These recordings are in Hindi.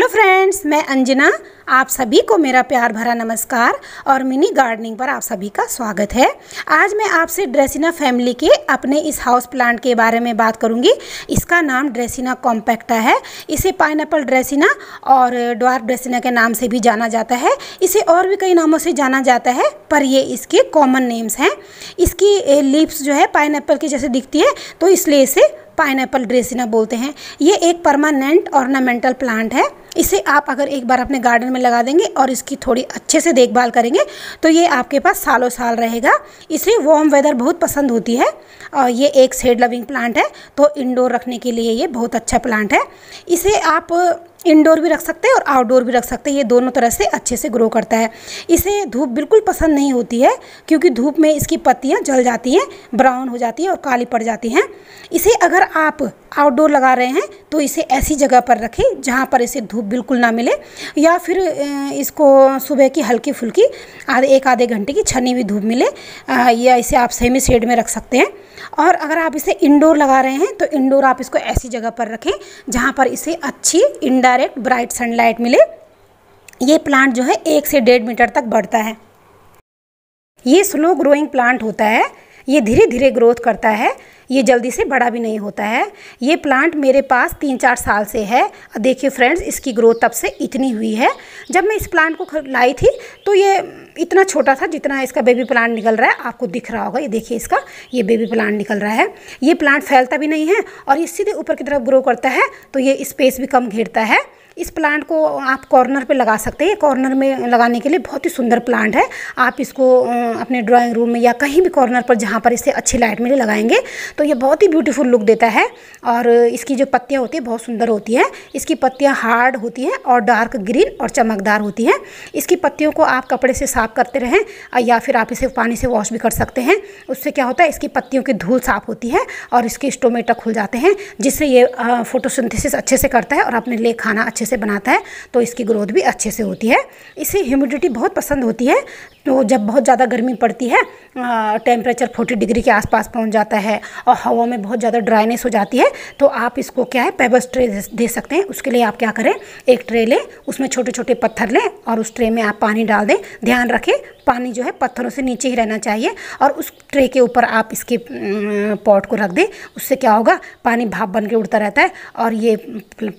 हेलो फ्रेंड्स मैं अंजना आप सभी को मेरा प्यार भरा नमस्कार और मिनी गार्डनिंग पर आप सभी का स्वागत है आज मैं आपसे ड्रेसिना फैमिली के अपने इस हाउस प्लांट के बारे में बात करूंगी इसका नाम ड्रेसिना कॉम्पैक्टा है इसे पाइन ड्रेसिना और डॉर्फ ड्रेसिना के नाम से भी जाना जाता है इसे और भी कई नामों से जाना जाता है पर ये इसके कॉमन नेम्स हैं इसकी लिप्स जो है पाइन की जैसे दिखती है तो इसलिए इसे पाइन ड्रेसिना बोलते हैं ये एक परमानेंट ऑर्नामेंटल प्लांट है इसे आप अगर एक बार अपने गार्डन में लगा देंगे और इसकी थोड़ी अच्छे से देखभाल करेंगे तो ये आपके पास सालों साल रहेगा इसे वार्म वेदर बहुत पसंद होती है और ये एक सेड लविंग प्लांट है तो इंडोर रखने के लिए ये बहुत अच्छा प्लांट है इसे आप इंडोर भी रख सकते हैं और आउटडोर भी रख सकते हैं ये दोनों तरह से अच्छे से ग्रो करता है इसे धूप बिल्कुल पसंद नहीं होती है क्योंकि धूप में इसकी पत्तियाँ जल जाती हैं ब्राउन हो जाती हैं और काली पड़ जाती हैं इसे अगर आप आउटडोर लगा रहे हैं तो इसे ऐसी जगह पर रखें जहाँ पर इसे धूप बिल्कुल ना मिले या फिर इसको सुबह की हल्की फुल्की आधे एक आधे घंटे की छनी हुई धूप मिले या इसे आप सेमी शेड में रख सकते हैं और अगर आप इसे इंडोर लगा रहे हैं तो इंडोर आप इसको ऐसी जगह पर रखें जहाँ पर इसे अच्छी इनडायरेक्ट ब्राइट सनलाइट मिले ये प्लांट जो है एक से डेढ़ मीटर तक बढ़ता है ये स्लो ग्रोइंग प्लांट होता है ये धीरे धीरे ग्रोथ करता है ये जल्दी से बड़ा भी नहीं होता है ये प्लांट मेरे पास तीन चार साल से है देखिए फ्रेंड्स इसकी ग्रोथ तब से इतनी हुई है जब मैं इस प्लांट को लाई थी तो ये इतना छोटा था जितना इसका बेबी प्लांट निकल रहा है आपको दिख रहा होगा ये देखिए इसका ये बेबी प्लांट निकल रहा है ये प्लांट फैलता भी नहीं है और ये सीधे ऊपर की तरफ ग्रो करता है तो ये स्पेस भी कम घेरता है इस प्लांट को आप कॉर्नर पे लगा सकते हैं कॉर्नर में लगाने के लिए बहुत ही सुंदर प्लांट है आप इसको अपने ड्राइंग रूम में या कहीं भी कॉर्नर पर जहाँ पर इसे अच्छी लाइट मिले लगाएंगे तो ये बहुत ही ब्यूटीफुल लुक देता है और इसकी जो पत्तियाँ होती है बहुत सुंदर होती हैं इसकी पत्तियाँ हार्ड होती हैं और डार्क ग्रीन और चमकदार होती हैं इसकी पत्तियों को आप कपड़े से साफ करते रहें या फिर आप इसे पानी से वॉश भी कर सकते हैं उससे क्या होता है इसकी पत्तियों की धूल साफ होती है और इसके स्टोमेटा खुल जाते हैं जिससे ये फोटोसिंथेसिस अच्छे से करता है और अपने लिए खाना अच्छे से से बनाता है तो इसकी ग्रोथ भी अच्छे से होती है इसे ह्यूमिडिटी बहुत पसंद होती है तो जब बहुत ज़्यादा गर्मी पड़ती है टेम्परेचर फोर्टी डिग्री के आसपास पहुँच जाता है और हवा में बहुत ज़्यादा ड्राइनेस हो जाती है तो आप इसको क्या है पेबस ट्रे दे सकते हैं उसके लिए आप क्या करें एक ट्रे लें उसमें छोटे छोटे पत्थर लें और उस ट्रे में आप पानी डाल दें ध्यान रखें पानी जो है पत्थरों से नीचे ही रहना चाहिए और उस ट्रे के ऊपर आप इसके पॉट को रख दें उससे क्या होगा पानी भाप बन के उड़ता रहता है और ये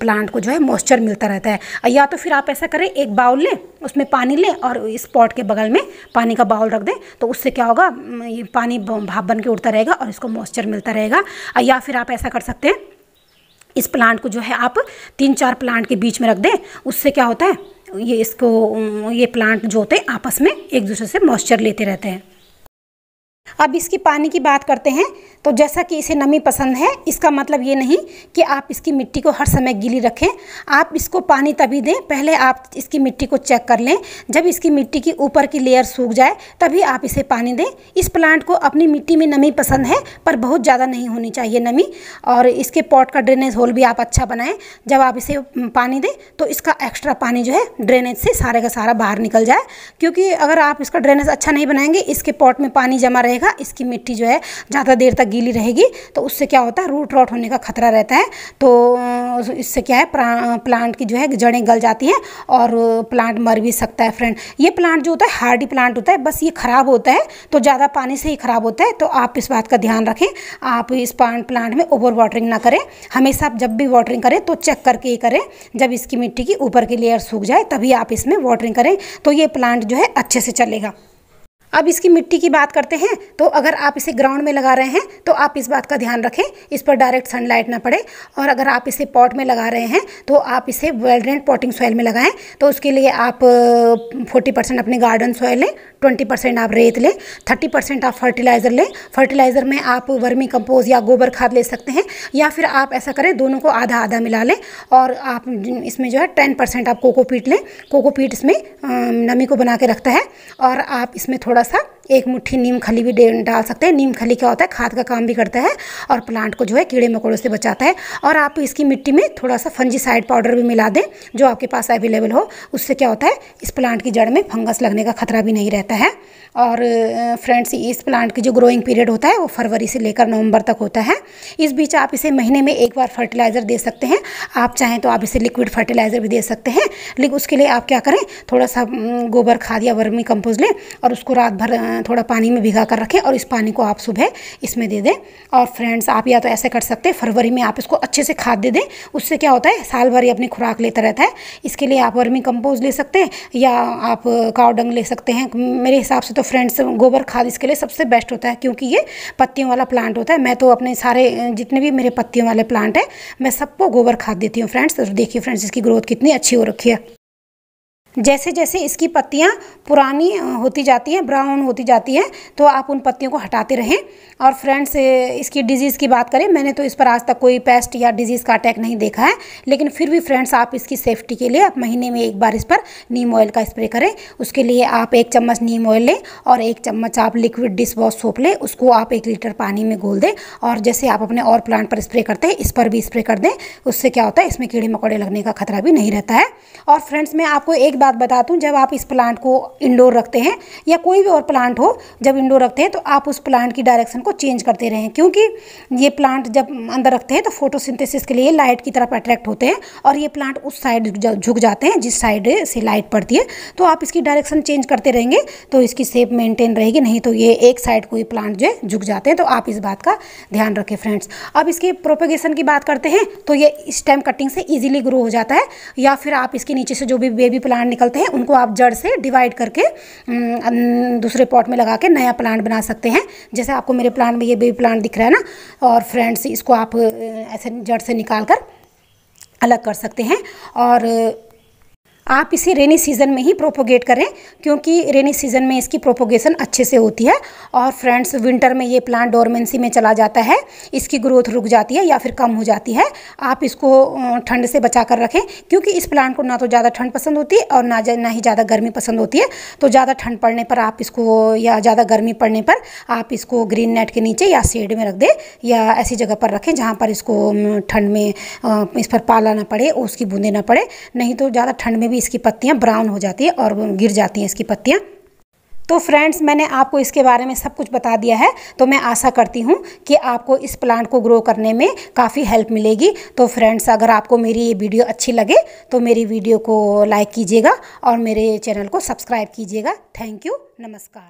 प्लांट को जो है मॉइस्चर मिलता है चलता रहता है या तो फिर आप ऐसा करें एक बाउल लें उसमें पानी लें और इस पॉट के बगल में पानी का बाउल रख दें तो उससे क्या होगा ये पानी भाप बन के उड़ता रहेगा और इसको मॉइस्चर मिलता रहेगा या फिर आप ऐसा कर सकते हैं इस प्लांट को जो है आप तीन चार प्लांट के बीच में रख दें उससे क्या होता है ये इसको ये प्लांट जो होते हैं आपस में एक दूसरे से मॉइस्चर लेते रहते हैं अब इसकी पानी की बात करते हैं तो जैसा कि इसे नमी पसंद है इसका मतलब ये नहीं कि आप इसकी मिट्टी को हर समय गीली रखें आप इसको पानी तभी दें पहले आप इसकी मिट्टी को चेक कर लें जब इसकी मिट्टी की ऊपर की लेयर सूख जाए तभी आप इसे पानी दें इस प्लांट को अपनी मिट्टी में नमी पसंद है पर बहुत ज़्यादा नहीं होनी चाहिए नमी और इसके पॉट का ड्रेनेज होल भी आप अच्छा बनाएं जब आप इसे पानी दें तो इसका एक्स्ट्रा पानी जो है ड्रेनेज से सारे का सारा बाहर निकल जाए क्योंकि अगर आप इसका ड्रेनेज अच्छा नहीं बनाएंगे इसके पॉट में पानी जमा रहेगा रहेगा इसकी मिट्टी जो है ज़्यादा देर तक गीली रहेगी तो उससे क्या होता है रूट रॉट होने का खतरा रहता है तो इससे क्या है प्लांट की जो है जड़ें गल जाती हैं और प्लांट मर भी सकता है फ्रेंड ये प्लांट जो होता है हार्डी प्लांट होता है बस ये ख़राब होता है तो ज़्यादा पानी से ही ख़राब होता है तो आप इस बात का ध्यान रखें आप इस प्लांट में ओवर वाटरिंग ना करें हमेशा आप जब भी वाटरिंग करें तो चेक करके ही करें जब इसकी मिट्टी की ऊपर की लेयर सूख जाए तभी आप इसमें वाटरिंग करें तो ये प्लांट जो है अच्छे से चलेगा अब इसकी मिट्टी की बात करते हैं तो अगर आप इसे ग्राउंड में लगा रहे हैं तो आप इस बात का ध्यान रखें इस पर डायरेक्ट सनलाइट ना पड़े और अगर आप इसे पॉट में लगा रहे हैं तो आप इसे वेलड्रेंट पॉटिंग सॉइल में लगाएं तो उसके लिए आप फोर्टी परसेंट अपने गार्डन सॉइल लें ट्वेंटी परसेंट आप रेत लें थर्टी परसेंट आप फर्टिलाइज़र लें फर्टिलाइज़र में आप वर्मी कंपोज या गोबर खाद ले सकते हैं या फिर आप ऐसा करें दोनों को आधा आधा मिला लें और आप इसमें जो है टेन परसेंट आप कोकोपीट लें कोकोपीट इसमें नमी को बना के रखता है और आप इसमें थोड़ा सा एक मुट्ठी नीम खली भी डाल सकते हैं नीम खली क्या होता है खाद का काम भी करता है और प्लांट को जो है कीड़े मकोड़ों से बचाता है और आप इसकी मिट्टी में थोड़ा सा फंजीसाइड पाउडर भी मिला दें जो आपके पास अवेलेबल हो उससे क्या होता है इस प्लांट की जड़ में फंगस लगने का खतरा भी नहीं रहता है और फ्रेंड्स इस प्लांट की जो ग्रोइंग पीरियड होता है वो फरवरी से लेकर नवंबर तक होता है इस बीच आप इसे महीने में एक बार फर्टिलाइज़र दे सकते हैं आप चाहें तो आप इसे लिक्विड फर्टिलाइज़र भी दे सकते हैं लेकिन उसके लिए आप क्या करें थोड़ा सा गोबर खाद या वर्मी कंपोज लें और उसको रात भर थोड़ा पानी में भिगा कर रखें और इस पानी को आप सुबह इसमें दे दें और फ्रेंड्स आप या तो ऐसे कर सकते हैं फरवरी में आप इसको अच्छे से खाद दे दें उससे क्या होता है साल भर ही अपनी खुराक लेता रहता है इसके लिए आप वर्मी कंपोज ले सकते हैं या आप कावडंग ले सकते हैं मेरे हिसाब से तो फ्रेंड्स गोबर खाद इसके लिए सबसे बेस्ट होता है क्योंकि ये पत्तियों वाला प्लांट होता है मैं तो अपने सारे जितने भी मेरे पत्तियों वाले प्लांट हैं मैं सबको गोबर खाद देती हूँ फ्रेंड्स तो देखिए फ्रेंड्स इसकी ग्रोथ कितनी अच्छी हो रखी है जैसे जैसे इसकी पत्तियाँ पुरानी होती जाती हैं ब्राउन होती जाती हैं तो आप उन पत्तियों को हटाते रहें और फ्रेंड्स इसकी डिजीज़ की बात करें मैंने तो इस पर आज तक कोई पेस्ट या डिजीज़ का अटैक नहीं देखा है लेकिन फिर भी फ्रेंड्स आप इसकी सेफ्टी के लिए आप महीने में एक बार इस पर नीम ऑयल का स्प्रे करें उसके लिए आप एक चम्मच नीम ऑयल लें और एक चम्मच आप लिक्विड डिस वॉश सोप लें उसको आप एक लीटर पानी में घोल दें और जैसे आप अपने और प्लांट पर स्प्रे करते हैं इस पर भी स्प्रे कर दें उससे क्या होता है इसमें कीड़े मकोड़े लगने का खतरा भी नहीं रहता है और फ्रेंड्स मैं आपको एक बात बता दूँ जब आप इस प्लांट को इंडोर रखते हैं या कोई भी और प्लांट हो जब इंडोर रखते हैं तो आप उस प्लांट की डायरेक्शन को चेंज करते रहें क्योंकि ये प्लांट जब अंदर रखते हैं तो फोटोसिंथेसिस के लिए लाइट की तरफ अट्रैक्ट होते हैं और ये प्लांट उस साइड झुक जाते हैं जिस साइड से लाइट पड़ती है तो आप इसकी डायरेक्शन चेंज करते रहेंगे तो इसकी सेप मेंटेन रहेगी नहीं तो ये एक साइड कोई प्लांट जो है झुक जाते हैं तो आप इस बात का ध्यान रखें फ्रेंड्स अब इसके प्रोपेगेशन की बात करते हैं तो ये स्टेम कटिंग से ईजिली ग्रो हो जाता है या फिर आप इसके नीचे से जो भी बेबी प्लांट निकलते हैं उनको आप जड़ से डिवाइड करके दूसरे पॉट में लगा के नया प्लांट बना सकते हैं जैसे आपको मेरे प्लांट में ये बेबी प्लांट दिख रहा है ना और फ्रेंड्स इसको आप ऐसे जड़ से निकाल कर अलग कर सकते हैं और आप इसे रेनी सीज़न में ही प्रोपोगेट करें क्योंकि रेनी सीज़न में इसकी प्रोपोगेशन अच्छे से होती है और फ्रेंड्स विंटर में ये प्लांट डोरमेंसी में चला जाता है इसकी ग्रोथ रुक जाती है या फिर कम हो जाती है आप इसको ठंड से बचा कर रखें क्योंकि इस प्लांट को ना तो ज़्यादा ठंड पसंद होती है और ना ना ही ज़्यादा गर्मी पसंद होती है तो ज़्यादा ठंड पड़ने पर आप इसको या ज़्यादा गर्मी पड़ने पर आप इसको ग्रीन नेट के नीचे या शेड में रख दें या ऐसी जगह पर रखें जहाँ पर इसको ठंड में इस पर पाला ना पड़े उसकी बूंदे ना पड़े नहीं तो ज़्यादा ठंड में भी इसकी पत्तियाँ ब्राउन हो जाती है और गिर जाती हैं इसकी पत्तियाँ तो फ्रेंड्स मैंने आपको इसके बारे में सब कुछ बता दिया है तो मैं आशा करती हूँ कि आपको इस प्लांट को ग्रो करने में काफ़ी हेल्प मिलेगी तो फ्रेंड्स अगर आपको मेरी ये वीडियो अच्छी लगे तो मेरी वीडियो को लाइक कीजिएगा और मेरे चैनल को सब्सक्राइब कीजिएगा थैंक यू नमस्कार